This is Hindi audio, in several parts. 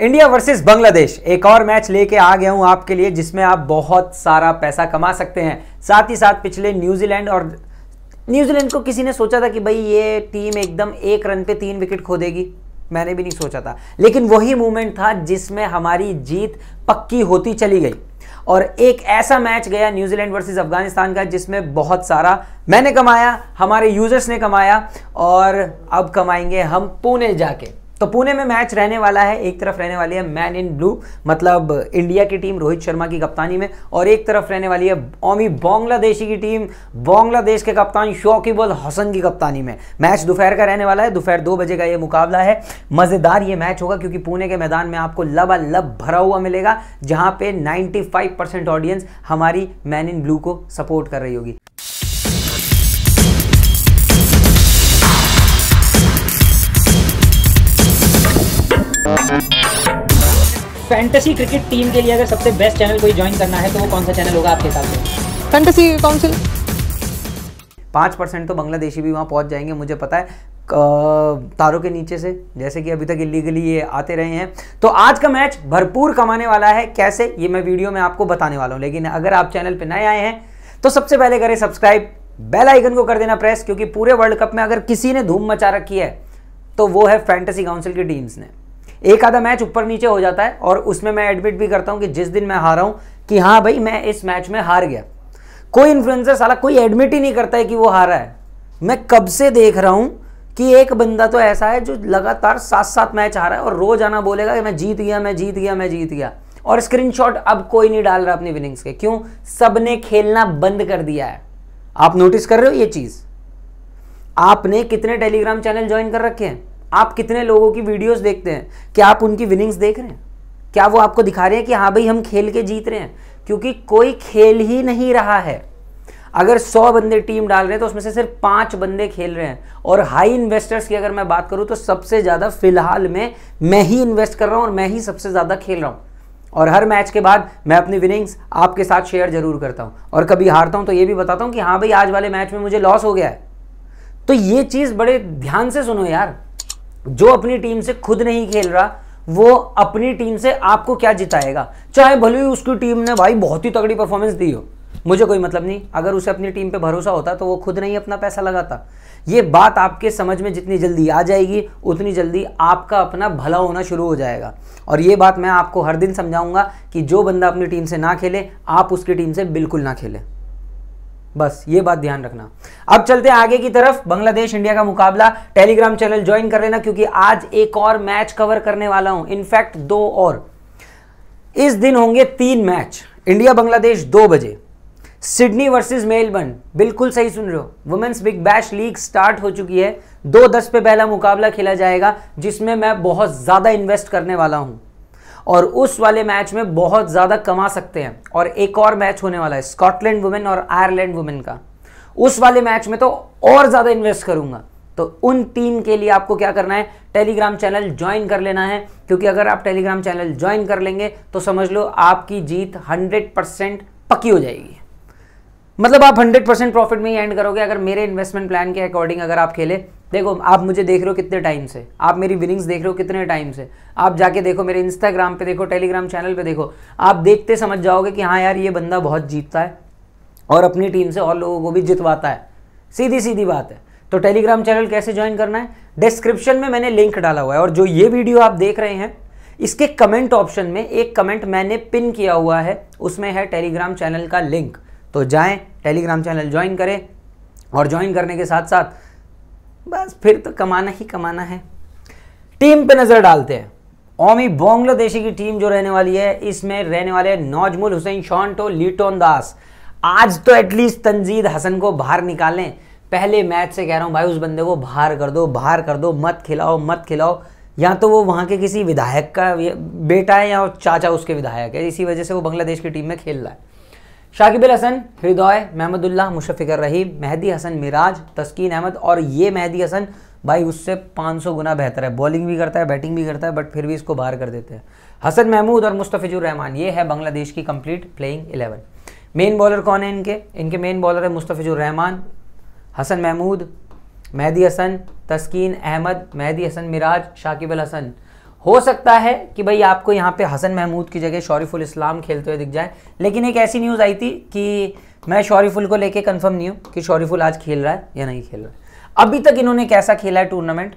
इंडिया वर्सेस बांग्लादेश एक और मैच लेके आ गया हूं आपके लिए जिसमें आप बहुत सारा पैसा कमा सकते हैं साथ ही साथ पिछले न्यूजीलैंड और न्यूजीलैंड को किसी ने सोचा था कि भाई ये टीम एकदम एक रन पे तीन विकेट खो देगी मैंने भी नहीं सोचा था लेकिन वही मूवमेंट था जिसमें हमारी जीत पक्की होती चली गई और एक ऐसा मैच गया न्यूजीलैंड वर्सेज अफगानिस्तान का जिसमें बहुत सारा मैंने कमाया हमारे यूजर्स ने कमाया और अब कमाएंगे हम पुणे जाके तो पुणे में मैच रहने वाला है एक तरफ रहने वाली है मैन इन ब्लू मतलब इंडिया की टीम रोहित शर्मा की कप्तानी में और एक तरफ रहने वाली है ओमी बांग्लादेशी की टीम बांग्लादेश के कप्तान शौकीबुल हसन की कप्तानी में मैच दोपहर का रहने वाला है दोपहर दो बजे का यह मुकाबला है मज़ेदार ये मैच होगा क्योंकि पुणे के मैदान में आपको लबालब भरा हुआ मिलेगा जहाँ पे नाइनटी परसेंट ऑडियंस हमारी मैन इन ब्लू को सपोर्ट कर रही होगी फैंटेसी क्रिकेट टीम के लिए अगर सबसे बेस्ट चैनल कोई ज्वाइन करना है तो वो कौन सा चैनल होगा आपके हिसाब से फैंटेसी काउंसिल पाँच परसेंट तो बांग्लादेशी भी वहाँ पहुँच जाएंगे मुझे पता है तारों के नीचे से जैसे कि अभी तक इलीगली ये आते रहे हैं तो आज का मैच भरपूर कमाने वाला है कैसे ये मैं वीडियो में आपको बताने वाला हूँ लेकिन अगर आप चैनल पर नए आए हैं तो सबसे पहले करें सब्सक्राइब बेल आइकन को कर देना प्रेस क्योंकि पूरे वर्ल्ड कप में अगर किसी ने धूम मचा रखी है तो वो है फैंटेसी काउंसिल की टीम्स ने एक आधा मैच ऊपर नीचे हो जाता है और उसमें मैं एडमिट भी करता हूँ कि जिस दिन मैं हारा हूँ कि हाँ भाई मैं इस मैच में हार गया कोई इन्फ्लुएंसर साला कोई एडमिट ही नहीं करता है कि वो हारा है मैं कब से देख रहा हूँ कि एक बंदा तो ऐसा है जो लगातार सात सात मैच हारा है और रोज आना बोलेगा कि मैं जीत गया मैं जीत गया मैं जीत गया और स्क्रीनशॉट अब कोई नहीं डाल रहा अपनी विनिंग्स के क्यों सबने खेलना बंद कर दिया है आप नोटिस कर रहे हो ये चीज़ आपने कितने टेलीग्राम चैनल ज्वाइन कर रखे हैं आप कितने लोगों की वीडियोस देखते हैं क्या आप उनकी विनिंग्स देख रहे हैं क्या वो आपको दिखा रहे हैं कि हाँ भाई हम खेल के जीत रहे हैं क्योंकि कोई खेल ही नहीं रहा है अगर 100 बंदे टीम डाल रहे हैं तो उसमें से सिर्फ पांच बंदे खेल रहे हैं और हाई इन्वेस्टर्स की अगर मैं बात करूं तो सबसे ज़्यादा फिलहाल में मैं ही इन्वेस्ट कर रहा हूं और मैं ही सबसे ज़्यादा खेल रहा हूँ और हर मैच के बाद मैं अपनी विनिंग्स आपके साथ शेयर जरूर करता हूं और कभी हारता हूं तो ये भी बताता हूं कि हाँ भाई आज वाले मैच में मुझे लॉस हो गया है तो ये चीज़ बड़े ध्यान से सुनो यार जो अपनी टीम से खुद नहीं खेल रहा वो अपनी टीम से आपको क्या जिताएगा चाहे भले ही उसकी टीम ने भाई बहुत ही तगड़ी परफॉर्मेंस दी हो मुझे कोई मतलब नहीं अगर उसे अपनी टीम पे भरोसा होता तो वो खुद नहीं अपना पैसा लगाता ये बात आपके समझ में जितनी जल्दी आ जाएगी उतनी जल्दी आपका अपना भला होना शुरू हो जाएगा और ये बात मैं आपको हर दिन समझाऊंगा कि जो बंदा अपनी टीम से ना खेले आप उसकी टीम से बिल्कुल ना खेलें बस ये बात ध्यान रखना अब चलते हैं आगे की तरफ बांग्लादेश इंडिया का मुकाबला टेलीग्राम चैनल ज्वाइन कर लेना क्योंकि आज एक और मैच कवर करने वाला हूं इनफैक्ट दो और इस दिन होंगे तीन मैच इंडिया बांग्लादेश दो बजे सिडनी वर्सेस मेलबर्न बिल्कुल सही सुन रहे हो women's Big Bash League start हो चुकी है दो दस पे पहला मुकाबला खेला जाएगा जिसमें मैं बहुत ज़्यादा इन्वेस्ट करने वाला हूं और उस वाले मैच में बहुत ज़्यादा कमा सकते हैं और एक और मैच होने वाला है स्कॉटलैंड वुमेन और आयरलैंड वुमेन का उस वाले मैच में तो और ज़्यादा इन्वेस्ट करूंगा तो उन टीम के लिए आपको क्या करना है टेलीग्राम चैनल ज्वाइन कर लेना है क्योंकि अगर आप टेलीग्राम चैनल ज्वाइन कर लेंगे तो समझ लो आपकी जीत हंड्रेड परसेंट पक्की हो जाएगी मतलब आप 100 परसेंट प्रॉफिट में ही एंड करोगे अगर मेरे इन्वेस्टमेंट प्लान के अकॉर्डिंग अगर आप खेले देखो आप मुझे देख रहे हो कितने टाइम से आप मेरी विनिंग्स देख रहे हो कितने टाइम से आप जाके देखो मेरे इंस्टाग्राम पे देखो टेलीग्राम चैनल पे देखो आप देखते समझ जाओगे कि हाँ यार ये बंदा बहुत जीतता है और अपनी टीम से और लोगों को भी जितवाता है सीधी सीधी बात है तो टेलीग्राम चैनल कैसे ज्वाइन करना है डिस्क्रिप्शन में मैंने लिंक डाला हुआ है और जो ये वीडियो आप देख रहे हैं इसके कमेंट ऑप्शन में एक कमेंट मैंने पिन किया हुआ है उसमें है टेलीग्राम चैनल का लिंक तो जाएं टेलीग्राम चैनल ज्वाइन करें और ज्वाइन करने के साथ साथ बस फिर तो कमाना ही कमाना है टीम पे नज़र डालते हैं ओमी बांग्लादेशी की टीम जो रहने वाली है इसमें रहने वाले नौजमुल हुसैन शॉन्टो लिटोन दास आज तो एटलीस्ट तंजीद हसन को बाहर निकालें पहले मैच से कह रहा हूँ भाई उस बंदे को बाहर कर दो बाहर कर दो मत खिलाओ मत खिलाओ या तो वो वहाँ के किसी विधायक का बेटा है या चाचा उसके विधायक है इसी वजह से वो बांग्लादेश की टीम में खेल रहा है शाकिब हसन हृदय महमदुल्ला मुशफ़िकर रहीम मेहदी हसन मिराज तस्कीन अहमद और ये मेहदी हसन भाई उससे 500 गुना बेहतर है बॉलिंग भी करता है बैटिंग भी करता है बट फिर भी इसको बाहर कर देते हैं हसन महमूद और मुस्तफ़िजुर रहमान ये है बांग्लादेश की complete playing eleven main bowler कौन है इनके इनके मेन बॉलर है मुस्तफ़िजुर रहमान हसन महमूद मेहदी हसन तस्कीन अहमद मेहदी हसन मिराज शाकिब हसन हो सकता है कि भाई आपको यहाँ पे हसन महमूद की जगह शौरीफुल इस्लाम खेलते हुए दिख जाए लेकिन एक ऐसी न्यूज़ आई थी कि मैं शौरीफुल को लेके कंफर्म नहीं हूँ कि शौरीफुल आज खेल रहा है या नहीं खेल रहा है अभी तक इन्होंने कैसा खेला है टूर्नामेंट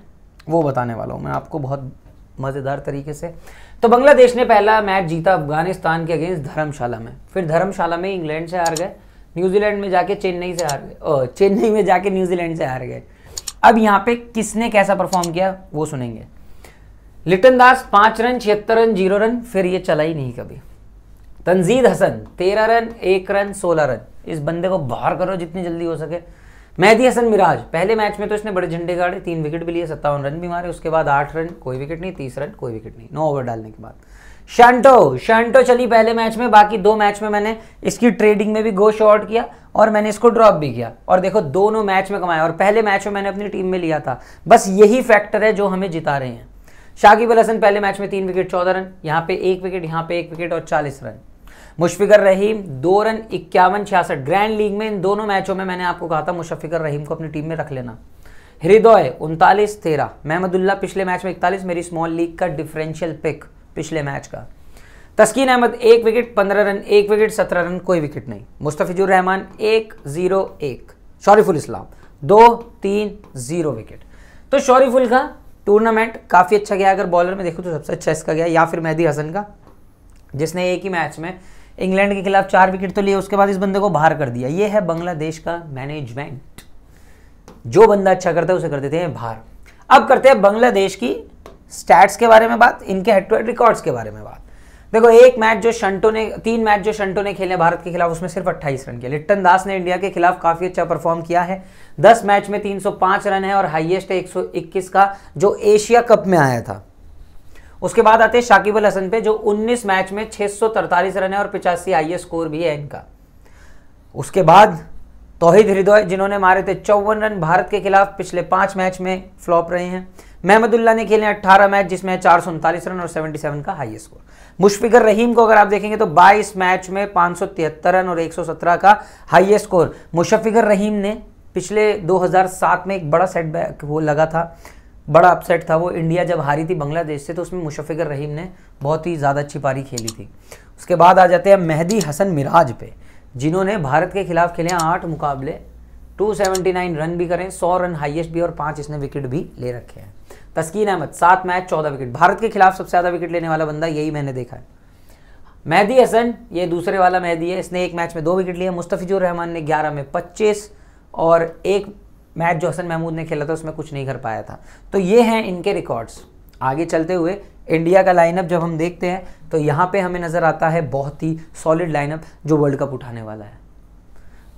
वो बताने वाला हूँ मैं आपको बहुत मज़ेदार तरीके से तो बांग्लादेश ने पहला मैच जीता अफगानिस्तान के अगेंस्ट धर्मशाला में फिर धर्मशाला में इंग्लैंड से हार गए न्यूजीलैंड में जाके चेन्नई से हार गए चेन्नई में जाके न्यूजीलैंड से हार गए अब यहाँ पे किसने कैसा परफॉर्म किया वो सुनेंगे लिटन दास पाँच रन छिहत्तर रन जीरो रन फिर ये चला ही नहीं कभी तंजीद हसन तेरह रन एक रन सोलह रन इस बंदे को बाहर करो जितनी जल्दी हो सके मेहदी हसन मिराज पहले मैच में तो इसने बड़े झंडे गाड़े तीन विकेट भी लिए सत्तावन रन भी मारे उसके बाद आठ रन कोई विकेट नहीं तीस रन कोई विकेट नहीं नौ ओवर डालने के बाद शांटो शांटो चली पहले मैच में बाकी दो मैच में मैंने इसकी ट्रेडिंग में भी गो शॉर्ट किया और मैंने इसको ड्रॉप भी किया और देखो दोनों मैच में कमाया और पहले मैच में मैंने अपनी टीम में लिया था बस यही फैक्टर है जो हमें जिता रहे हैं शाकिब अल हसन पहले मैच में तीन विकेट चौदह रन यहाँ पे एक विकेट यहाँ पे एक विकेट और चालीस रन मुशफिकर रहीम दो रन इक्यावन छियासठ ग्रैंड लीग में इन दोनों मैचों में मैंने आपको कहा था मुशफिकर रहीम को अपनी टीम में रख लेना हृदय उनतालीस तेरह महमदुल्ला पिछले मैच में इकतालीस मेरी स्मॉल लीग का डिफरेंशियल पिक पिछले मैच का तस्कीन अहमद एक विकेट पंद्रह रन एक विकेट सत्रह रन कोई विकेट नहीं मुस्तफिजुर रहमान एक जीरो एक शौरीफुल इस्लाम दो तीन जीरो विकेट तो शौरीफुल का टूर्नामेंट काफ़ी अच्छा गया अगर बॉलर में देखो तो सबसे अच्छा इसका गया या फिर मेहदी हसन का जिसने एक ही मैच में इंग्लैंड के खिलाफ चार विकेट तो लिए उसके बाद इस बंदे को बाहर कर दिया ये है बांग्लादेश का मैनेजमेंट जो बंदा अच्छा करता है उसे कर देते हैं बाहर अब करते हैं बांग्लादेश की स्टैट्स के बारे में बात इनके हेड टू हेड रिकॉर्ड्स के बारे में बात देखो एक मैच जो शंटो ने तीन मैच जो शंटो ने खेले भारत के खिलाफ उसमें सिर्फ अट्ठाईस रन किए लिट्टन दास ने इंडिया के खिलाफ काफी अच्छा परफॉर्म किया है दस मैच में 305 रन है और हाइएस्ट है 121 का जो एशिया कप में आया था उसके बाद आते हैं शाकिब अल हसन पे जो 19 मैच में छः रन है और पिचासी आई स्कोर भी है इनका उसके बाद तोहिद हृदय जिन्होंने मारे थे चौवन रन भारत के खिलाफ पिछले पांच मैच में फ्लॉप रहे हैं महमदुल्ला ने खेले 18 मैच जिसमें चार रन और 77 का हाई स्कोर मुशफिकर रहीम को अगर आप देखेंगे तो 22 मैच में पाँच रन और 117 का हाईएस्ट स्कोर मुशफिकर रहीम ने पिछले 2007 में एक बड़ा सेटबैक वो लगा था बड़ा अपसेट था वो इंडिया जब हारी थी बांग्लादेश से तो उसमें मुशफिकर रहीम ने बहुत ही ज़्यादा अच्छी पारी खेली थी उसके बाद आ जाते हैं मेहदी हसन मिराज पे जिन्होंने भारत के खिलाफ खेले आठ मुकाबले 279 रन भी करें 100 रन हाईएस्ट भी और पांच इसने विकेट भी ले रखे हैं तस्कीन अहमद सात मैच चौदह विकेट भारत के खिलाफ सबसे ज़्यादा विकेट लेने वाला बंदा यही मैंने देखा है मेहदी हसन ये दूसरे वाला मेहदी है इसने एक मैच में दो विकेट लिए मुस्तफ़िजुर रहमान ने ग्यारह में पच्चीस और एक मैच जो हसन महमूद ने खेला था उसमें कुछ नहीं कर पाया था तो ये हैं इनके रिकॉर्ड्स आगे चलते हुए इंडिया का लाइनअप जब हम देखते हैं तो यहाँ पे हमें नज़र आता है बहुत ही सॉलिड लाइनअप जो वर्ल्ड कप उठाने वाला है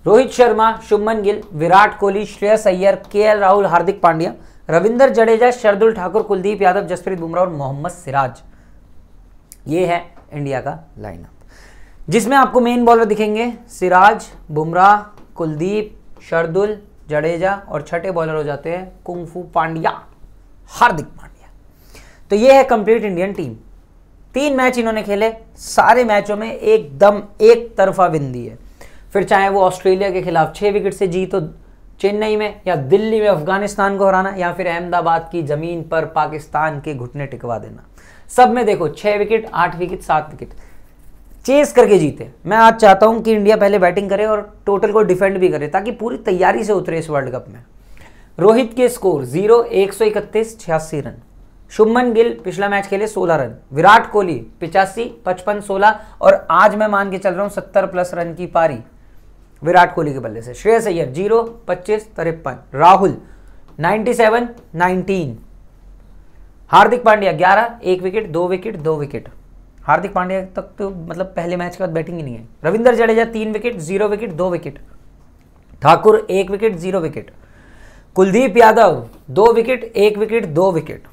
रोहित शर्मा शुभमन गिल विराट कोहली श्रेयस अय्यर के राहुल हार्दिक पांड्या रविंदर जडेजा शरदुल ठाकुर कुलदीप यादव जसप्रीत बुमराह और मोहम्मद सिराज ये है इंडिया का लाइनअप जिसमें आपको मेन बॉलर दिखेंगे सिराज बुमराह कुलदीप शरदुल जडेजा और छठे बॉलर हो जाते हैं कुंफू पांड्या हार्दिक पांड्या तो ये है कंप्लीट इंडियन टीम तीन मैच इन्होंने खेले सारे मैचों में एकदम एक तरफा विन है फिर चाहे वो ऑस्ट्रेलिया के खिलाफ छह विकेट से जीत हो चेन्नई में या दिल्ली में अफगानिस्तान को हराना या फिर अहमदाबाद की जमीन पर पाकिस्तान के घुटने टिकवा देना सब में देखो छह विकेट आठ विकेट सात विकेट चेस करके जीते मैं आज चाहता हूं कि इंडिया पहले बैटिंग करे और टोटल को डिफेंड भी करे ताकि पूरी तैयारी से उतरे इस वर्ल्ड कप में रोहित के स्कोर जीरो एक सौ इकतीस छियासी रन शुभमन गिल पिछला मैच खेले सोलह रन विराट कोहली पिचासी पचपन सोलह और आज मैं मान के चल रहा हूं सत्तर प्लस रन की पारी विराट कोहली के बल्ले से श्रेयस अय्यर जीरो पच्चीस तिरपन Rahul ninety seven nineteen Hardik Pandya ग्यारह एक विकेट दो विकेट दो विकेट हार्दिक पांड्या तक तो मतलब पहले मैच के बाद बैटिंग ही नहीं है रविंदर जडेजा तीन विकेट जीरो विकेट दो विकेट ठाकुर एक wicket zero wicket Kuldeep Yadav दो विकेट एक विकेट दो विकेट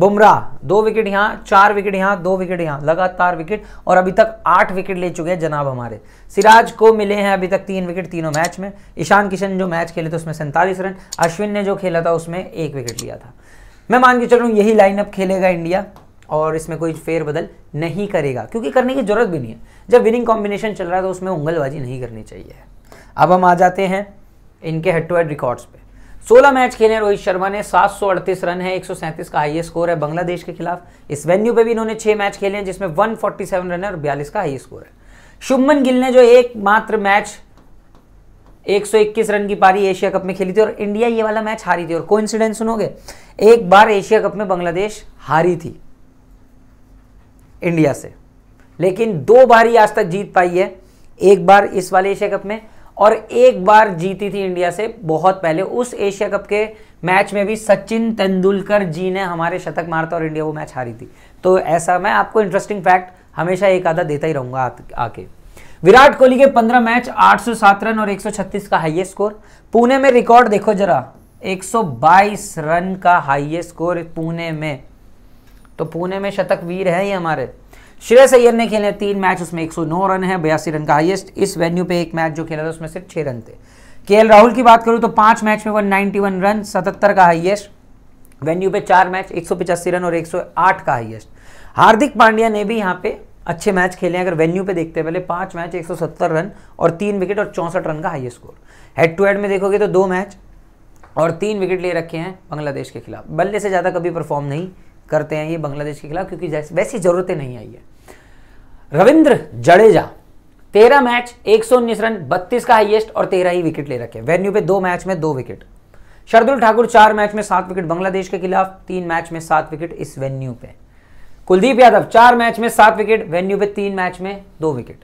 बुमराह दो विकेट यहाँ चार विकेट यहाँ दो विकेट यहाँ लगातार विकेट और अभी तक आठ विकेट ले चुके हैं जनाब हमारे सिराज को मिले हैं अभी तक तीन विकेट तीनों मैच में ईशान किशन जो मैच खेले थे उसमें सैंतालीस रन अश्विन ने जो खेला था उसमें एक विकेट लिया था मैं मान के चल यही लाइनअप खेलेगा इंडिया और इसमें कोई फेरबदल नहीं करेगा क्योंकि करने की ज़रूरत भी नहीं है जब विनिंग कॉम्बिनेशन चल रहा है तो उसमें उंगलबाजी नहीं करनी चाहिए अब हम आ जाते हैं इनके हेड टू हेड रिकॉर्ड्स पे 16 मैच खेले रोहित शर्मा ने सात रन है 137 का हाईएस्ट स्कोर है बांग्लादेश के खिलाफ इस वेन्यू पे भी इन्होंने छह मैच खेले हैं जिसमें 147 रन है और बयालीस का हाई स्कोर है शुभमन गिल ने जो एकमात्र मैच 121 रन की पारी एशिया कप में खेली थी और इंडिया ये वाला मैच हारी थी और को सुनोगे एक बार एशिया कप में बांग्लादेश हारी थी इंडिया से लेकिन दो बार ही आज तक जीत पाई है एक बार इस वाले एशिया कप में और एक बार जीती थी इंडिया से बहुत पहले उस एशिया कप के मैच में भी सचिन तेंदुलकर जी ने हमारे शतक मारा था और इंडिया वो मैच हारी थी तो ऐसा मैं आपको इंटरेस्टिंग फैक्ट हमेशा एक आधा देता ही रहूंगा आके विराट कोहली के 15 मैच 807 रन और 136 का हाईएस्ट स्कोर पुणे में रिकॉर्ड देखो जरा 122 रन का हाईएस्ट स्कोर पुणे में तो पुणे में शतक वीर है ही हमारे श्रेयस अय्यर ने खेले तीन मैच उसमें 109 रन है बयासी रन का हाईएस्ट इस वेन्यू पे एक मैच जो खेला था उसमें सिर्फ छः रन थे के राहुल की बात करूँ तो पांच मैच में वन रन सतहत्तर का हाईएस्ट वेन्यू पे चार मैच एक रन और एक का हाइएस्ट हार्दिक पांड्या ने भी यहाँ पे अच्छे मैच खेले हैं अगर वेन्यू पे देखते हैं पहले पाँच मैच 170 रन और तीन विकेट और चौंसठ रन का highest score head to head में देखोगे तो दो मैच और तीन विकेट ले रखे हैं बांग्लादेश के खिलाफ बल्ले से ज़्यादा कभी परफॉर्म नहीं करते हैं ये बांग्लादेश के खिलाफ क्योंकि वैसी ज़रूरतें नहीं आई है रविंद्र जडेजा तेरह मैच एक रन बत्तीस का हाईएस्ट और तेरह ही विकेट ले रखे वेन्यू पे दो मैच में दो विकेट शरदुल ठाकुर चार मैच में सात विकेट बांग्लादेश के खिलाफ तीन मैच में सात विकेट इस वेन्यू पे कुलदीप यादव चार मैच में सात विकेट वेन्यू पे तीन मैच में दो विकेट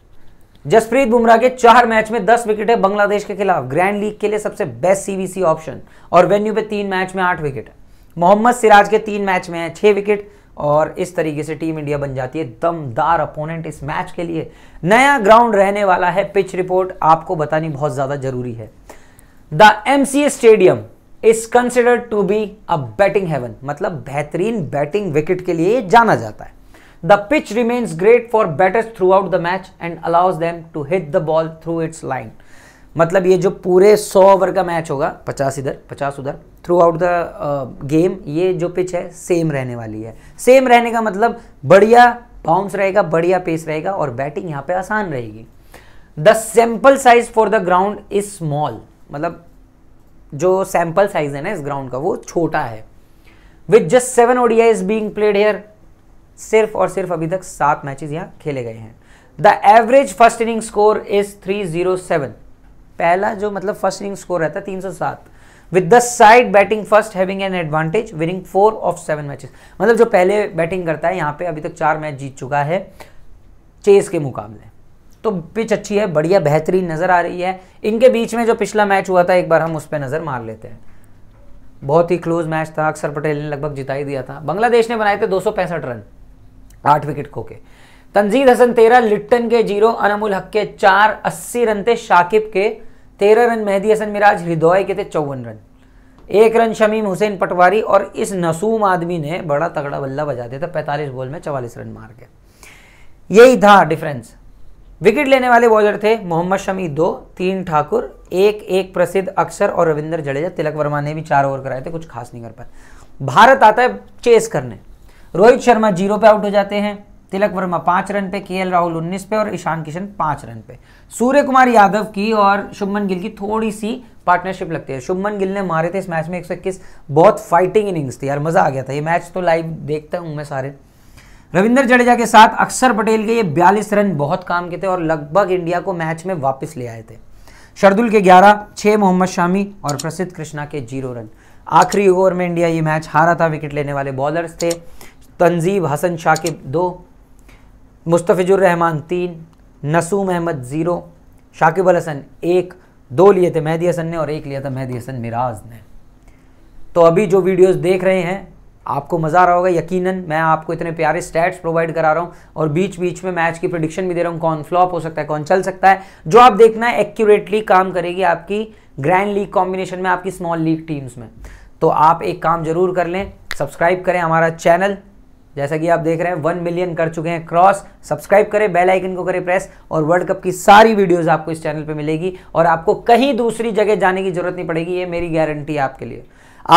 जसप्रीत बुमराह के चार मैच में दस विकेट है बांग्लादेश के खिलाफ ग्रैंड लीग के लिए सबसे बेस्ट सीबीसी ऑप्शन और वेन्यू पे तीन मैच में आठ विकेट मोहम्मद सिराज के तीन मैच में है छह विकेट और इस तरीके से टीम इंडिया बन जाती है दमदार अपोनेंट इस मैच के लिए नया ग्राउंड रहने वाला है पिच रिपोर्ट आपको बतानी बहुत ज़्यादा जरूरी है the M stadium is considered to be a batting haven मतलब बेहतरीन बैटिंग विकेट के लिए जाना जाता है the pitch remains great for batters throughout the match and allows them to hit the ball through its line मतलब ये जो पूरे सौ ओवर का मैच होगा पचास इधर पचास उधर थ्रू आउट द गेम ये जो पिच है सेम रहने वाली है सेम रहने का मतलब बढ़िया बाउंस रहेगा बढ़िया पेस रहेगा और बैटिंग यहाँ पे आसान रहेगी the sample size for the ground is small मतलब जो सैम्पल साइज है ना इस ग्राउंड का वो छोटा है with just seven ODIs is being played here सिर्फ और सिर्फ अभी तक सात मैचेस यहाँ खेले गए हैं the average first inning score is three zero seven पहला जो मतलब फर्स्ट इनिंग स्कोर रहता है तीन सौ सात with the side batting first having an advantage winning four of seven matches मतलब जो पहले बैटिंग करता है यहाँ पे अभी तक चार मैच जीत चुका है चेस के मुकाबले तो पिच अच्छी है बढ़िया बेहतरीन नज़र आ रही है इनके बीच में जो पिछला मैच हुआ था एक बार हम उस पर नज़र मार लेते हैं बहुत ही क्लोज मैच था अक्सर पटेल ने लगभग जिता ही दिया था बांग्लादेश ने बनाए थे दो रन आठ विकेट खो के तंजीद हसन तेरह लिट्टन के जीरो अनमुल हक के चार अस्सी रन थे शाकिब के तेरह रन मेहदी हसन मिराज हृदय के थे चौवन रन एक रन शमीम हुसैन पटवारी और इस नसूम आदमी ने बड़ा तगड़ा बल्ला बजा दिया था पैंतालीस बॉल में चवालीस रन मार के यही था डिफरेंस विकेट लेने वाले बॉलर थे मोहम्मद शमी दो तीन ठाकुर एक एक प्रसिद्ध अक्षर और रविंद्र जडेजा तिलक वर्मा ने भी चार ओवर कराए थे कुछ खास नहीं कर पाए भारत आता है चेस करने रोहित शर्मा जीरो पे आउट हो जाते हैं तिलक वर्मा पांच रन पे के राहुल उन्नीस पे और ईशान किशन पांच रन पे सूर्य कुमार यादव की और शुभमन गिल की थोड़ी सी पार्टनरशिप लगती है शुभमन गिल ने मारे थे इस मैच में एक बहुत फाइटिंग इनिंग्स थी यार मज़ा आ गया था ये मैच तो लाइव देखता हूँ मैं सारे रविंद्र जडेजा के साथ अक्षर पटेल के ये बयालीस रन बहुत काम के थे और लगभग इंडिया को मैच में वापिस ले आए थे शर्दुल के ग्यारह छह मोहम्मद शामी और प्रसिद्ध कृष्णा के जीरो रन आखिरी ओवर में इंडिया ये मैच हारा था विकेट लेने वाले बॉलर्स थे तंजीब हसन शाह के दो मुस्तफ़ुररहमान तीन नसूम अहमद ज़ीरो शाकिब अल हसन एक दो लिए थे मेहदी हसन ने और एक लिया था मेहदी हसन मिराज ने तो अभी जो वीडियोस देख रहे हैं आपको मज़ा आ रहा होगा यकीनन मैं आपको इतने प्यारे स्टैट्स प्रोवाइड करा रहा हूँ और बीच बीच में मैच की प्रोडिक्शन भी दे रहा हूँ कौन फ्लॉप हो सकता है कौन चल सकता है जो आप देखना है एक्यूरेटली काम करेगी आपकी ग्रैंड लीग कॉम्बिनेशन में आपकी स्मॉल लीग टीम्स में तो आप एक काम जरूर कर लें सब्सक्राइब करें हमारा चैनल जैसा कि आप देख रहे हैं वन मिलियन कर चुके हैं क्रॉस सब्सक्राइब करें बेल आइकन को करें प्रेस और वर्ल्ड कप की सारी वीडियोस आपको इस चैनल पे मिलेगी और आपको कहीं दूसरी जगह जाने की जरूरत नहीं पड़ेगी ये मेरी गारंटी है आपके लिए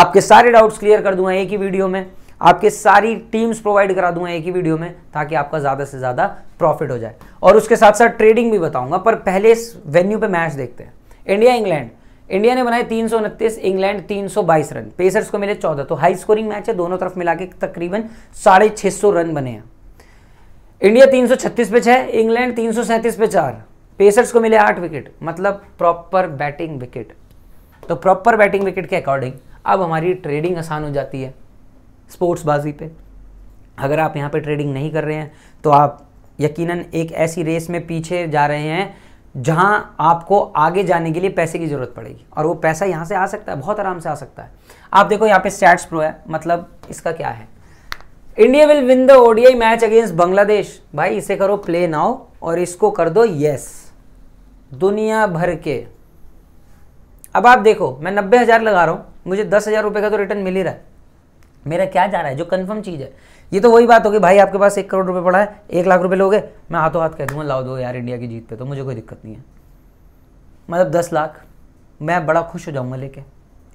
आपके सारे डाउट्स क्लियर कर दूंगा एक ही वीडियो में आपके सारी टीम्स प्रोवाइड करा दूंगा एक ही वीडियो में ताकि आपका ज़्यादा से ज़्यादा प्रॉफिट हो जाए और उसके साथ साथ ट्रेडिंग भी बताऊंगा पर पहले इस वेन्यू पे मैच देखते हैं इंडिया इंग्लैंड इंडिया ने बनाए तीन इंग्लैंड तीन रन पेसर्स को मिले चौदह तो हाई स्कोरिंग मैच है दोनों तरफ मिला के तकरीबन साढ़े रन बने हैं इंडिया 336 पे छः इंग्लैंड 337 पे चार पेसर्स को मिले आठ विकेट मतलब प्रॉपर बैटिंग विकेट तो प्रॉपर बैटिंग विकेट के अकॉर्डिंग अब हमारी ट्रेडिंग आसान हो जाती है स्पोर्ट्स बाजी पे अगर आप यहाँ पे ट्रेडिंग नहीं कर रहे हैं तो आप यकीनन एक ऐसी रेस में पीछे जा रहे हैं जहां आपको आगे जाने के लिए पैसे की ज़रूरत पड़ेगी और वो पैसा यहाँ से आ सकता है बहुत आराम से आ सकता है आप देखो यहाँ पे स्टैट्स प्रो है मतलब इसका क्या है India will win the ODI match against Bangladesh भाई इसे करो प्ले नाउ और इसको कर दो यस दुनिया भर के अब आप देखो मैं नब्बे हज़ार लगा रहा हूँ मुझे दस हज़ार रुपये का तो रिटर्न मिल ही रहा है मेरा क्या जा रहा है जो कन्फर्म चीज़ है ये तो वही बात होगी भाई आपके पास एक करोड़ रुपये पड़ा है एक लाख रुपये लोगे मैं हाथों हाथ कह दूंगा लाओ दो यार इंडिया की जीत पे तो मुझे कोई दिक्कत नहीं है मतलब दस लाख मैं बड़ा खुश हो जाऊंगा लेके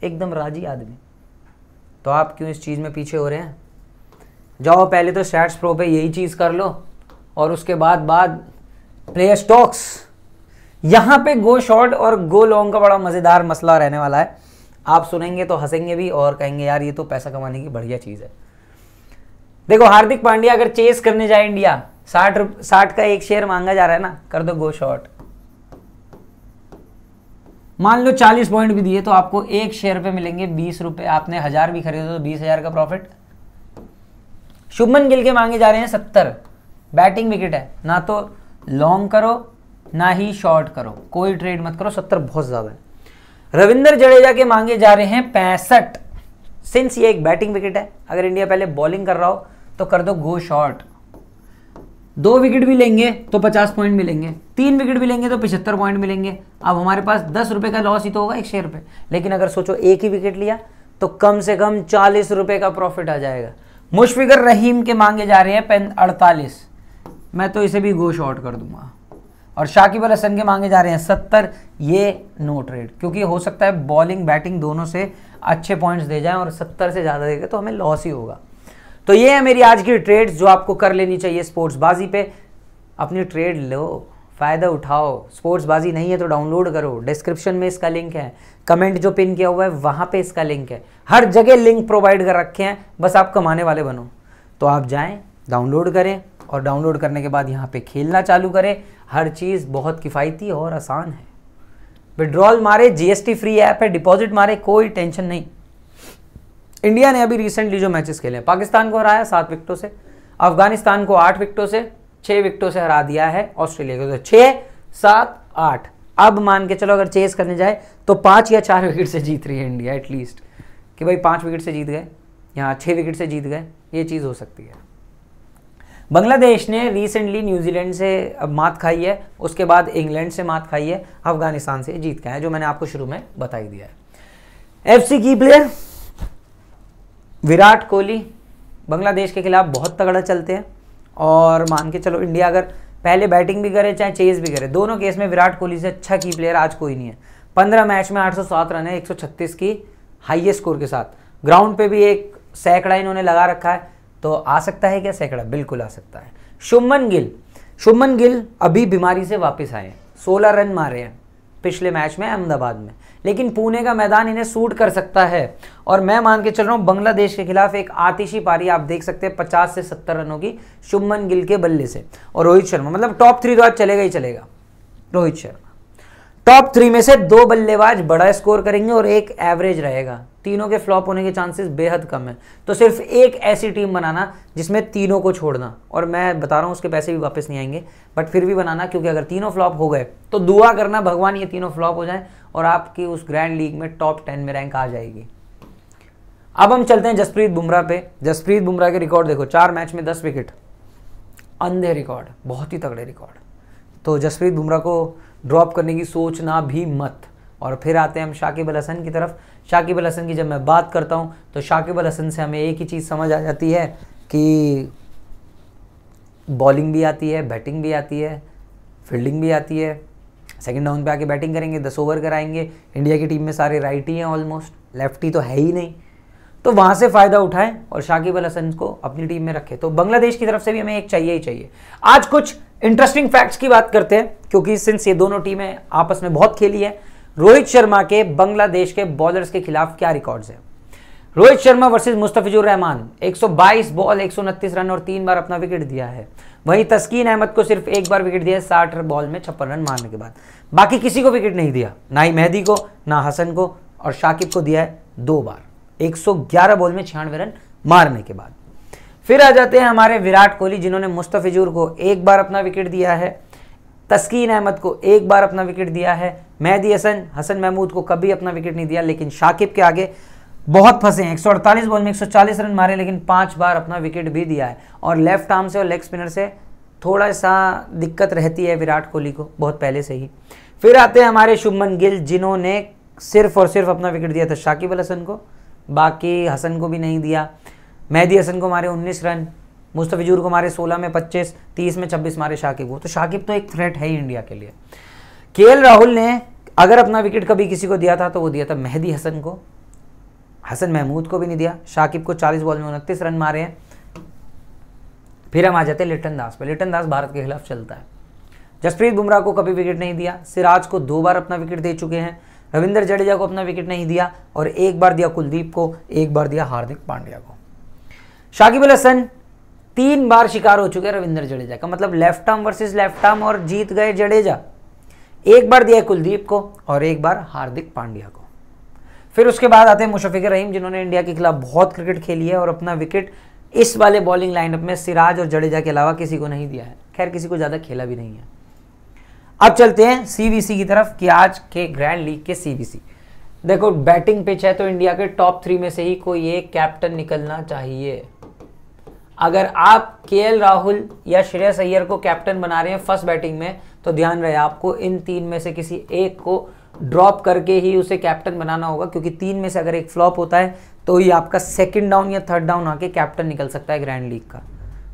एकदम राजी आदमी तो आप क्यों इस चीज़ में पीछे हो रहे हैं जाओ पहले तो स्टैट्स प्रो पे यही चीज़ कर लो और उसके बाद बाद प्लेयर स्टॉक्स यहाँ पे गो शॉर्ट और गो लॉन्ग का बड़ा मज़ेदार मसला रहने वाला है आप सुनेंगे तो हंसेंगे भी और कहेंगे यार ये तो पैसा कमाने की बढ़िया चीज़ है देखो हार्दिक पांड्या अगर चेस करने जाए इंडिया साठ साठ का एक शेयर मांगा जा रहा है ना कर दो गो शॉर्ट मान लो चालीस पॉइंट भी दिए तो आपको एक शेयर पे मिलेंगे बीस रुपए आपने हजार भी खरीदे तो बीस हजार का प्रॉफिट शुभमन गिल के मांगे जा रहे हैं सत्तर बैटिंग विकेट है ना तो लॉन्ग करो ना ही शॉर्ट करो कोई ट्रेड मत करो सत्तर बहुत ज़्यादा है रविंदर जडेजा के मांगे जा रहे हैं पैंसठ सिंस ये एक बैटिंग विकेट है अगर इंडिया पहले बॉलिंग कर रहा हो तो कर दो गो शॉर्ट दो विकेट भी लेंगे तो पचास पॉइंट मिलेंगे तीन विकेट भी लेंगे तो पिछहत्तर पॉइंट मिलेंगे अब हमारे पास दस रुपये का लॉस ही तो होगा एक शेयर पे लेकिन अगर सोचो एक ही विकेट लिया तो कम से कम चालीस रुपये का प्रॉफिट आ जाएगा मुशफिकर रहीम के मांगे जा रहे हैं पेन अड़तालीस मैं तो इसे भी गो शॉर्ट कर दूंगा और शाकिब अल हसन के मांगे जा रहे हैं सत्तर ये नो ट्रेड क्योंकि हो सकता है बॉलिंग बैटिंग दोनों से अच्छे पॉइंट्स दे जाएं और सत्तर से ज़्यादा देगा तो हमें लॉस ही होगा तो ये है मेरी आज की ट्रेड जो आपको कर लेनी चाहिए स्पोर्ट्स बाजी पे अपनी ट्रेड लो फ़ायदा उठाओ स्पोर्ट्स बाजी नहीं है तो डाउनलोड करो डिस्क्रिप्शन में इसका लिंक है कमेंट जो पिन किया हुआ है वहाँ पे इसका लिंक है हर जगह लिंक प्रोवाइड कर रखे हैं बस आप कमाने वाले बनो तो आप जाएं डाउनलोड करें और डाउनलोड करने के बाद यहाँ पे खेलना चालू करें हर चीज़ बहुत किफ़ायती और आसान है विड्रॉल मारे जीएसटी फ्री ऐप है डिपॉजिट मारे कोई टेंशन नहीं इंडिया ने अभी रिसेंटली जो मैचेस खेले हैं पाकिस्तान को हराया सात विकेटों से अफगानिस्तान को आठ विकेटों से छह विकेटों से हरा दिया है ऑस्ट्रेलिया को तो छह सात आठ अब मान के चलो अगर चेस करने जाए तो पांच या चार विकेट से जीत रही है इंडिया एटलीस्ट कि भाई पांच विकेट से जीत गए या छह विकेट से जीत गए ये चीज़ हो सकती है बांग्लादेश ने रिसेंटली न्यूजीलैंड से मात खाई है उसके बाद इंग्लैंड से मात खाई है अफगानिस्तान से जीत गए हैं जो मैंने आपको शुरू में बताई दिया है एफ की प्लेयर विराट कोहली बांग्लादेश के खिलाफ बहुत तगड़ा चलते हैं और मान के चलो इंडिया अगर पहले बैटिंग भी करे चाहे चेस भी करे दोनों केस में विराट कोहली से अच्छा की प्लेयर आज कोई नहीं है पंद्रह मैच में आठ रन है एक की हाइएस्ट स्कोर के साथ ग्राउंड पे भी एक सैकड़ा इन्होंने लगा रखा है तो आ सकता है क्या सैकड़ा बिल्कुल आ सकता है शुभमन गिल शुभमन गिल अभी बीमारी से वापस आए हैं सोलह रन मारे हैं पिछले मैच में अहमदाबाद में लेकिन पुणे का मैदान इन्हें सूट कर सकता है और मैं मान के चल रहा हूँ बांग्लादेश के खिलाफ एक आतिशी पारी आप देख सकते हैं पचास से सत्तर रनों की शुभमन गिल के बल्ले से और रोहित शर्मा मतलब टॉप थ्री तो आज चलेगा ही चलेगा रोहित शर्मा टॉप थ्री में से दो बल्लेबाज बड़ा स्कोर करेंगे और एक एवरेज रहेगा तीनों के फ्लॉप होने के चांसेस बेहद कम है तो सिर्फ एक ऐसी टीम बनाना जिसमें तीनों को छोड़ना और मैं बता रहा हूं उसके पैसे भी वापस नहीं आएंगे बट फिर भी बनाना क्योंकि अगर तीनों फ्लॉप हो गए तो दुआ करना भगवान ये तीनों फ्लॉप हो जाए और आपकी उस ग्रैंड लीग में टॉप टेन में रैंक आ जाएगी अब हम चलते हैं जसप्रीत बुमराह पे जसप्रीत बुमराह के रिकॉर्ड देखो चार मैच में दस विकेट अंधे रिकॉर्ड बहुत ही तगड़े रिकॉर्ड तो जसप्रीत बुमराह को ड्रॉप करने की सोचना भी मत और फिर आते हैं हम शाकिब अल हसन की तरफ शाकिब अल हसन की जब मैं बात करता हूँ तो शाकिब अल हसन से हमें एक ही चीज़ समझ आ जाती है कि बॉलिंग भी आती है बैटिंग भी आती है फील्डिंग भी आती है सेकेंड डाउन पे आके बैटिंग करेंगे दस ओवर कराएंगे इंडिया की टीम में सारे राइट ही हैं ऑलमोस्ट लेफ्टी तो है ही नहीं तो वहाँ से फ़ायदा उठाएं और शाकिब अल हसन को अपनी टीम में रखें तो बांग्लादेश की तरफ से भी हमें एक चाहिए ही चाहिए आज कुछ इंटरेस्टिंग फैक्ट्स की बात करते हैं क्योंकि सिंस ये दोनों टीमें आपस में बहुत खेली है रोहित शर्मा के बांग्लादेश के बॉलर्स के खिलाफ क्या रिकॉर्ड्स हैं रोहित शर्मा वर्सेज मुस्तफिजुर रहमान 122 बॉल एक रन और तीन बार अपना विकेट दिया है वहीं तस्कीन अहमद को सिर्फ एक बार विकेट दिया है साठ बॉल में छप्पन रन मारने के बाद बाकी किसी को विकेट नहीं दिया ना ही मेहदी को ना हसन को और शाकिब को दिया है दो बार 111 बॉल में छियानवे रन मारने के बाद फिर आ जाते हैं हमारे विराट कोहली जिन्होंने मुस्तफिजूर को एक बार अपना विकेट दिया है तस्कीन अहमद को एक बार अपना विकेट दिया है मेहदी हसन हसन महमूद को कभी अपना विकेट नहीं दिया लेकिन शाकिब के आगे बहुत फंसे हैं 148 बॉल में 140 रन मारे लेकिन पांच बार अपना विकेट भी दिया है और लेफ्ट आर्म से और लेग स्पिनर से थोड़ा सा दिक्कत रहती है विराट कोहली को बहुत पहले से ही फिर आते हैं हमारे शुभमन गिल जिन्होंने सिर्फ और सिर्फ अपना विकेट दिया था शाकिब अल हसन को बाकी हसन को भी नहीं दिया मेहदी हसन को मारे उन्नीस रन मुस्तफिजूर को मारे सोलह में पच्चीस तीस में छब्बीस मारे शाकिब को तो शाकिब तो एक थ्रेट है ही इंडिया के लिए के राहुल ने अगर अपना विकेट कभी किसी को दिया था तो वो दिया था मेहदी हसन को हसन महमूद को भी नहीं दिया शाकिब को 40 बॉल में उनतीस रन मारे हैं फिर हम आ जाते हैं लिटन दास पे लिटन दास भारत के खिलाफ चलता है जसप्रीत बुमराह को कभी विकेट नहीं दिया सिराज को दो बार अपना विकेट दे चुके हैं रविंदर जडेजा को अपना विकेट नहीं दिया और एक बार दिया कुलदीप को एक बार दिया हार्दिक पांड्या को शाकिब अल हसन तीन बार शिकार हो चुके हैं रविंद्र जडेजा का मतलब left arm versus left arm और जीत गए जडेजा एक बार दिया कुलदीप को और एक बार हार्दिक पांड्या को फिर उसके बाद आते हैं मुशफिक रहीम जिन्होंने इंडिया के खिलाफ बहुत क्रिकेट खेली है और अपना विकेट इस वाले बॉलिंग लाइनअप में सिराज और जडेजा के अलावा किसी को नहीं दिया है खैर किसी को ज़्यादा खेला भी नहीं है अब चलते हैं सी की तरफ कि आज के ग्रैंड लीग के सी देखो बैटिंग पिच है तो इंडिया के टॉप थ्री में से ही कोई एक कैप्टन निकलना चाहिए अगर आप के राहुल या श्रेयस अय्यर को कैप्टन बना रहे हैं फर्स्ट बैटिंग में तो ध्यान रहे आपको इन तीन में से किसी एक को ड्रॉप करके ही उसे कैप्टन बनाना होगा क्योंकि तीन में से अगर एक फ्लॉप होता है तो ही आपका सेकंड डाउन या थर्ड डाउन आके कैप्टन निकल सकता है ग्रैंड लीग का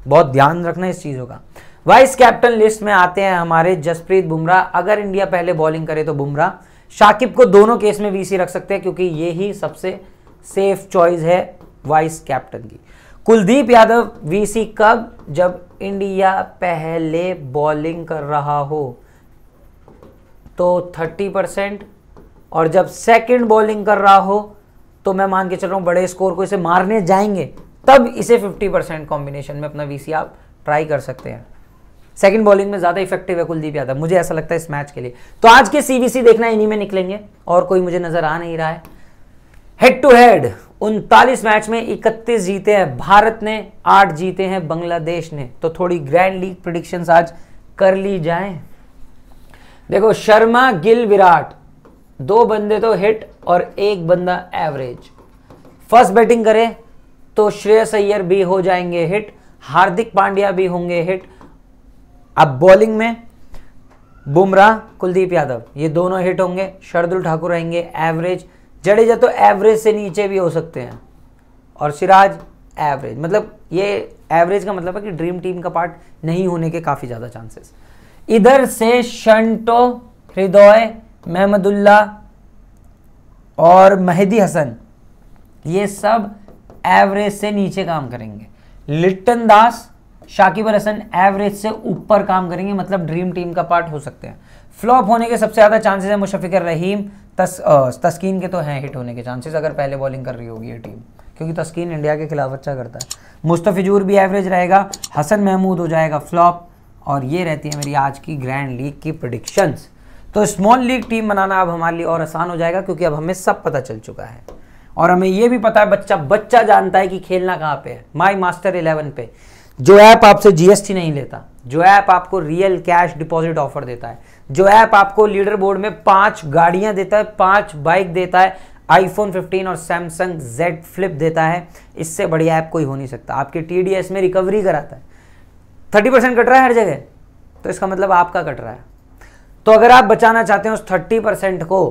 बहुत ध्यान रखना इस चीज़ों का वाइस कैप्टन लिस्ट में आते हैं हमारे जसप्रीत बुमराह अगर इंडिया पहले बॉलिंग करे तो बुमराह शाकिब को दोनों केस में वीसी रख सकते हैं क्योंकि ये ही सबसे सेफ चॉइस है वाइस कैप्टन की कुलदीप यादव वीसी कब जब इंडिया पहले बॉलिंग कर रहा हो तो थर्टी परसेंट और जब सेकंड बॉलिंग कर रहा हो तो मैं मान के चल रहा हूं बड़े स्कोर को इसे मारने जाएंगे तब इसे फिफ्टी परसेंट कॉम्बिनेशन में अपना वीसी आप ट्राई कर सकते हैं सेकंड बॉलिंग में ज़्यादा इफेक्टिव है कुलदीप यादव मुझे ऐसा लगता है इस मैच के लिए तो आज के सीवीसी देखना इन्हीं में निकलेंगे और कोई मुझे नज़र आ नहीं रहा है हेड टू हेड उनतालीस मैच में इकतीस जीते हैं भारत ने आठ जीते हैं बांग्लादेश ने तो थोड़ी ग्रैंड लीग प्रडिक्शन आज कर ली जाए देखो शर्मा गिल विराट दो बंदे तो हिट और एक बंदा एवरेज फर्स्ट बैटिंग करें तो श्रेयस अय्यर भी हो जाएंगे हिट हार्दिक पांड्या भी होंगे हिट अब बॉलिंग में बुमराह कुलदीप यादव ये दोनों हिट होंगे शरदुल ठाकुर रहेंगे एवरेज जडेजा तो एवरेज से नीचे भी हो सकते हैं और सिराज एवरेज मतलब ये एवरेज का मतलब है कि ड्रीम टीम का पार्ट नहीं होने के काफ़ी ज़्यादा चांसेस इधर से शंटो हृदय महमदुल्ला और मेहदी हसन ये सब एवरेज से नीचे काम करेंगे लिट्टन दास शाकिब हसन एवरेज से ऊपर काम करेंगे मतलब ड्रीम टीम का पार्ट हो सकते हैं फ्लॉप होने के सबसे ज़्यादा चांसेस है मुशफिकर रहीम तस आ, तस्कीन के तो हैं हिट होने के चांसेस अगर पहले बॉलिंग कर रही होगी ये टीम क्योंकि तस्कीन इंडिया के खिलाफ अच्छा करता है मुस्तफ़िजूर भी एवरेज रहेगा हसन महमूद हो जाएगा फ्लॉप और ये रहती है मेरी आज की ग्रैंड लीग की प्रडिक्शंस तो स्मॉल लीग टीम बनाना अब हमारे लिए और आसान हो जाएगा क्योंकि अब हमें सब पता चल चुका है और हमें ये भी पता है बच्चा बच्चा जानता है कि खेलना कहाँ पे है माई मास्टर इलेवन पे जो ऐप आपसे जीएसटी नहीं लेता जो ऐप आपको रियल कैश डिपॉजिट ऑफर देता है जो ऐप आपको लीडर बोर्ड में पांच गाड़ियां देता है पांच बाइक देता है आईफोन 15 और सैमसंग Z फ्लिप देता है इससे बढ़िया ऐप कोई हो नहीं सकता आपके टी में रिकवरी कराता है थर्टी परसेंट कट रहा है हर जगह तो इसका मतलब आपका कट रहा है तो अगर आप बचाना चाहते हो उस थर्टी परसेंट को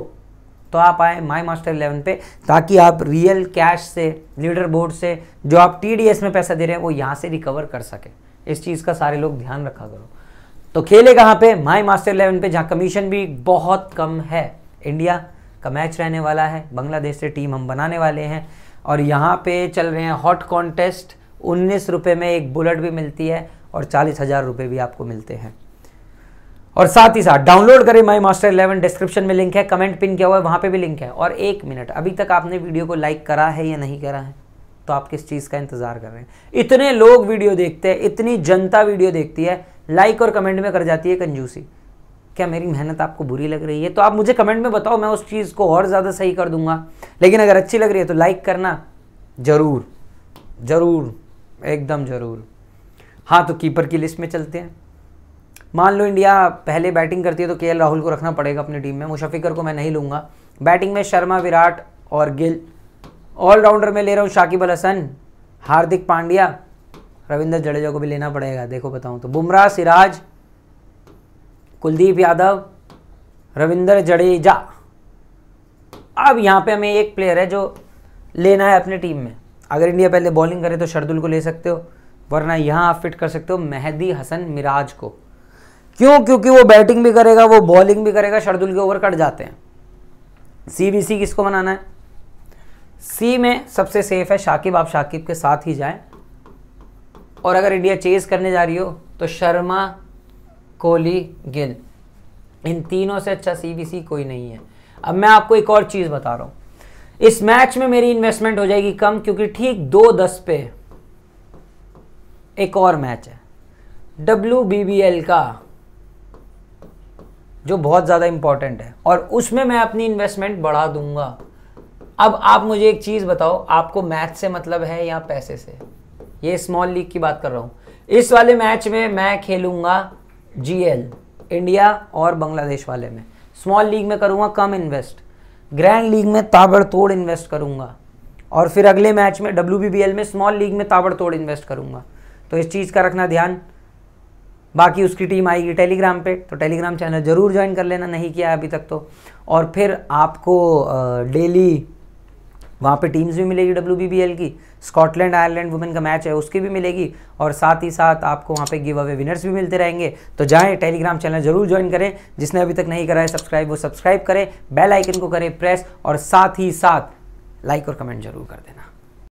तो आप आए माई मास्टर इलेवन पे ताकि आप रियल कैश से लीडर बोर्ड से जो आप टी में पैसा दे रहे हैं वो यहां से रिकवर कर सकें इस चीज़ का सारे लोग ध्यान रखा करो तो खेले कहाँ पे माई मास्टर इलेवन पे जहाँ कमीशन भी बहुत कम है इंडिया का मैच रहने वाला है बांग्लादेश से टीम हम बनाने वाले हैं और यहाँ पे चल रहे हैं हॉट कॉन्टेस्ट उन्नीस रुपये में एक बुलेट भी मिलती है और चालीस हज़ार रुपये भी आपको मिलते हैं और साथ ही साथ डाउनलोड करें माई मास्टर इलेवन डिस्क्रिप्शन में लिंक है कमेंट पिन किया हुआ है वहाँ पे भी लिंक है और एक मिनट अभी तक आपने वीडियो को लाइक करा है या नहीं करा है तो आप किस चीज़ का इंतज़ार कर रहे हैं इतने लोग वीडियो देखते हैं इतनी जनता वीडियो देखती है लाइक और कमेंट में कर जाती है कंजूसी क्या मेरी मेहनत आपको बुरी लग रही है तो आप मुझे कमेंट में बताओ मैं उस चीज़ को और ज़्यादा सही कर दूंगा लेकिन अगर अच्छी लग रही है तो लाइक करना ज़रूर ज़रूर एकदम ज़रूर हाँ तो कीपर की लिस्ट में चलते हैं मान लो इंडिया पहले बैटिंग करती है तो के राहुल को रखना पड़ेगा अपनी टीम में मुशफ़िकर को मैं नहीं लूँगा बैटिंग में शर्मा विराट और गिल ऑलराउंडर में ले रहा हूँ शाकिब अल हसन हार्दिक पांड्या रविंद्र जडेजा को भी लेना पड़ेगा देखो बताऊँ तो बुमराह सिराज कुलदीप यादव रविंद्र जडेजा अब यहाँ पे हमें एक प्लेयर है जो लेना है अपने टीम में अगर इंडिया पहले बॉलिंग करे तो शरदुल को ले सकते हो वरना यहाँ आप फिट कर सकते हो मेहदी हसन मिराज को क्यों क्योंकि वो बैटिंग भी करेगा वो बॉलिंग भी करेगा शरदुल के ओवर कट जाते हैं सीबीसी किसको बनाना है सी में सबसे सेफ है शाकिब आप शाकिब के साथ ही जाएं और अगर इंडिया चेज करने जा रही हो तो शर्मा कोहली गिल इन तीनों से अच्छा सीबीसी कोई नहीं है अब मैं आपको एक और चीज़ बता रहा हूं इस मैच में मेरी इन्वेस्टमेंट हो जाएगी कम क्योंकि ठीक दो दस पे एक और मैच है डब्ल्यू का जो बहुत ज़्यादा इंपॉर्टेंट है और उसमें मैं अपनी इन्वेस्टमेंट बढ़ा दूंगा अब आप मुझे एक चीज़ बताओ आपको मैच से मतलब है या पैसे से ये स्मॉल लीग की बात कर रहा हूं इस वाले मैच में मैं खेलूंगा जीएल इंडिया और बांग्लादेश वाले में स्मॉल लीग में करूंगा कम इन्वेस्ट ग्रैंड लीग में ताबड़तोड़ इन्वेस्ट करूंगा और फिर अगले मैच में डब्ल्यू में स्मॉल लीग में ताबड़तोड़ इन्वेस्ट करूंगा तो इस चीज़ का रखना ध्यान बाकी उसकी टीम आएगी टेलीग्राम पे तो टेलीग्राम चैनल ज़रूर ज्वाइन कर लेना नहीं किया अभी तक तो और फिर आपको डेली वहाँ पे टीम्स भी मिलेगी डब्ल्यू की स्कॉटलैंड आयरलैंड वुमेन का मैच है उसकी भी मिलेगी और साथ ही साथ आपको वहाँ पे गिव अवे विनर्स भी मिलते रहेंगे तो जाएँ टेलीग्राम चैनल जरूर ज्वाइन करें जिसने अभी तक नहीं करा है सब्सक्राइब वो सब्सक्राइब करें बेल आइकन को करें प्रेस और साथ ही साथ लाइक और कमेंट जरूर कर देना